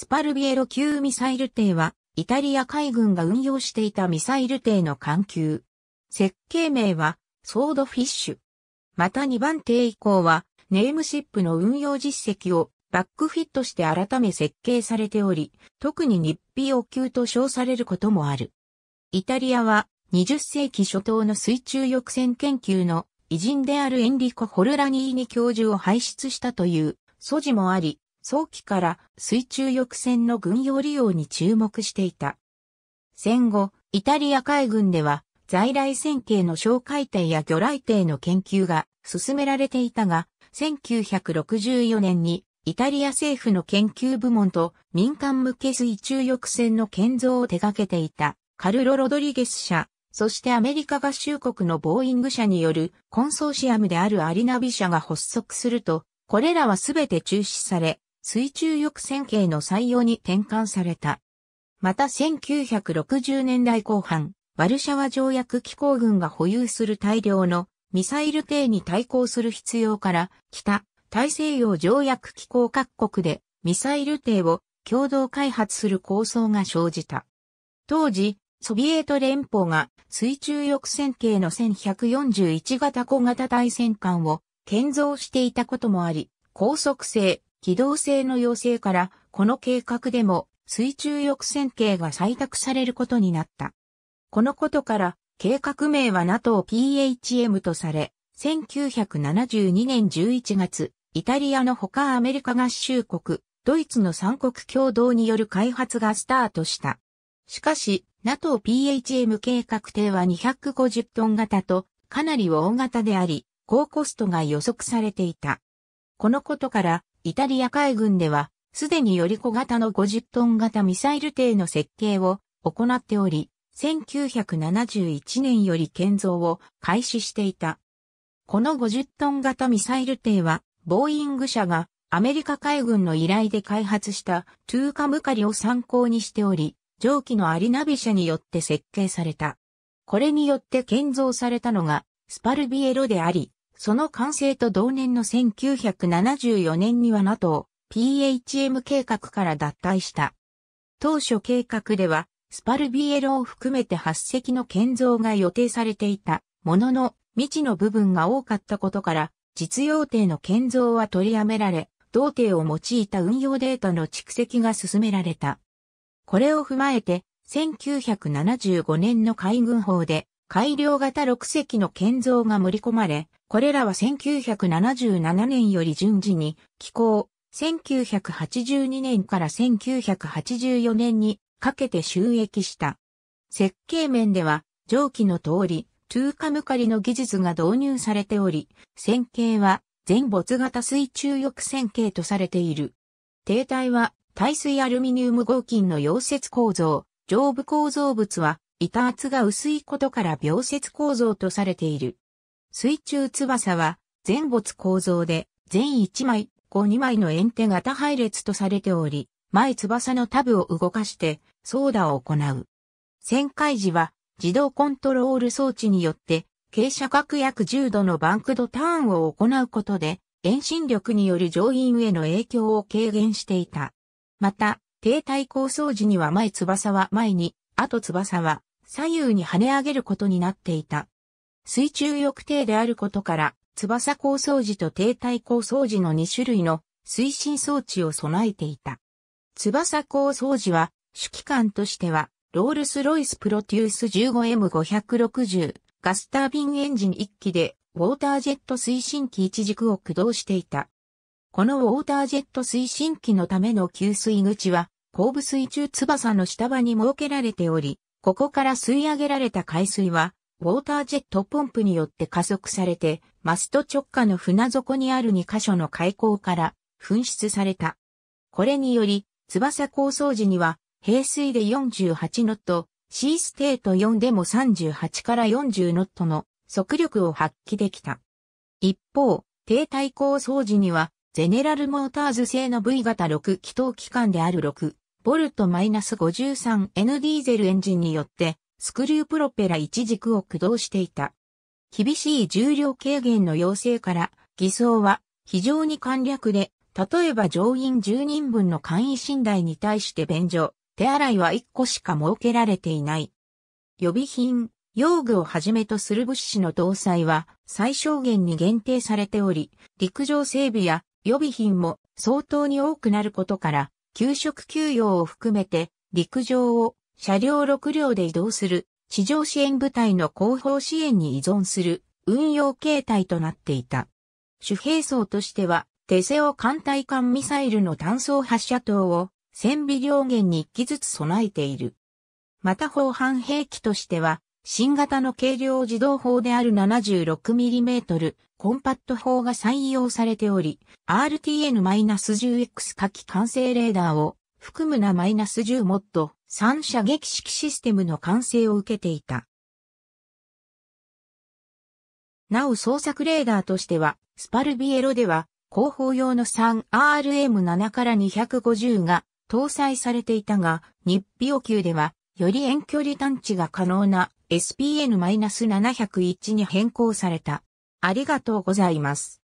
スパルビエロ級ミサイル艇は、イタリア海軍が運用していたミサイル艇の艦級。設計名は、ソードフィッシュ。また2番艇以降は、ネームシップの運用実績をバックフィットして改め設計されており、特に日比を級と称されることもある。イタリアは20世紀初頭の水中抑船研究の偉人であるエンリコ・ホルラニーニ教授を輩出したという素地もあり、早期から水中翼船の軍用利用に注目していた。戦後、イタリア海軍では在来線系の小海艇や魚雷艇の研究が進められていたが、1964年にイタリア政府の研究部門と民間向け水中翼船の建造を手掛けていたカルロ・ロドリゲス社、そしてアメリカ合衆国のボーイング社によるコンソーシアムであるアリナビ社が発足すると、これらはすべて中止され、水中翼船系の採用に転換された。また1960年代後半、ワルシャワ条約機構軍が保有する大量のミサイル艇に対抗する必要から、北、大西洋条約機構各国でミサイル艇を共同開発する構想が生じた。当時、ソビエト連邦が水中翼船系の1141型小型対戦艦を建造していたこともあり、高速性、機動性の要請から、この計画でも水中翼線形が採択されることになった。このことから、計画名は NATO PHM とされ、1972年11月、イタリアのほかアメリカ合衆国、ドイツの三国共同による開発がスタートした。しかし、NATO PHM 計画艇は250トン型とかなり大型であり、高コストが予測されていた。このことからイタリア海軍では、すでにより小型の50トン型ミサイル艇の設計を行っており、1971年より建造を開始していた。この50トン型ミサイル艇は、ボーイング社がアメリカ海軍の依頼で開発したトゥーカムカリを参考にしており、蒸気のアリナビ社によって設計された。これによって建造されたのがスパルビエロであり、その完成と同年の1974年には NATO、PHM 計画から脱退した。当初計画では、スパルビエロを含めて8隻の建造が予定されていたものの、未知の部分が多かったことから、実用艇の建造は取りやめられ、同艇を用いた運用データの蓄積が進められた。これを踏まえて、1975年の海軍法で、改良型6隻の建造が盛り込まれ、これらは1977年より順次に寄港、1982年から1984年にかけて収益した。設計面では、上記の通り、トゥーカムカリの技術が導入されており、線形は全没型水中翼線形とされている。停体は耐水アルミニウム合金の溶接構造、上部構造物は板厚が薄いことから秒節構造とされている。水中翼は全没構造で全1枚、後2枚の円手型配列とされており、前翼のタブを動かして操舵を行う。旋回時は自動コントロール装置によって傾斜角約10度のバンクドターンを行うことで遠心力による乗員への影響を軽減していた。また、低体構想時には前翼は前に、後翼は左右に跳ね上げることになっていた。水中翼艇であることから、翼高掃除と停滞高掃除の2種類の推進装置を備えていた。翼高掃除は、主機関としては、ロールスロイスプロテュース 15M560 ガスタービンエンジン1機で、ウォータージェット推進機1軸を駆動していた。このウォータージェット推進機のための給水口は、後部水中翼の下場に設けられており、ここから吸い上げられた海水は、ウォータージェットポンプによって加速されて、マスト直下の船底にある2箇所の海溝から噴出された。これにより、翼構想時には、平水で48ノット、シーステート4でも38から40ノットの速力を発揮できた。一方、低対構想時には、ゼネラルモーターズ製の V 型6気筒機関である6ボルト -53N ディーゼルエンジンによってスクリュープロペラ一軸を駆動していた。厳しい重量軽減の要請から偽装は非常に簡略で、例えば乗員10人分の簡易寝台に対して便所、手洗いは1個しか設けられていない。予備品、用具をはじめとする物資の搭載は最小限に限定されており、陸上整備や予備品も相当に多くなることから、給食給与を含めて、陸上を車両6両で移動する、地上支援部隊の後方支援に依存する運用形態となっていた。主兵装としては、手セオ艦隊艦ミサイルの単装発射塔を、戦尾両舷に一機ずつ備えている。また方反兵器としては、新型の軽量自動砲である 76mm コンパット砲が採用されており、RTN-10X 火器完成レーダーを含むな -10 m o d 3射撃式システムの完成を受けていた。なお捜索レーダーとしては、スパルビエロでは、後方用の 3RM7 から250が搭載されていたが、日比オ級では、より遠距離探知が可能な SPN-701 に変更された。ありがとうございます。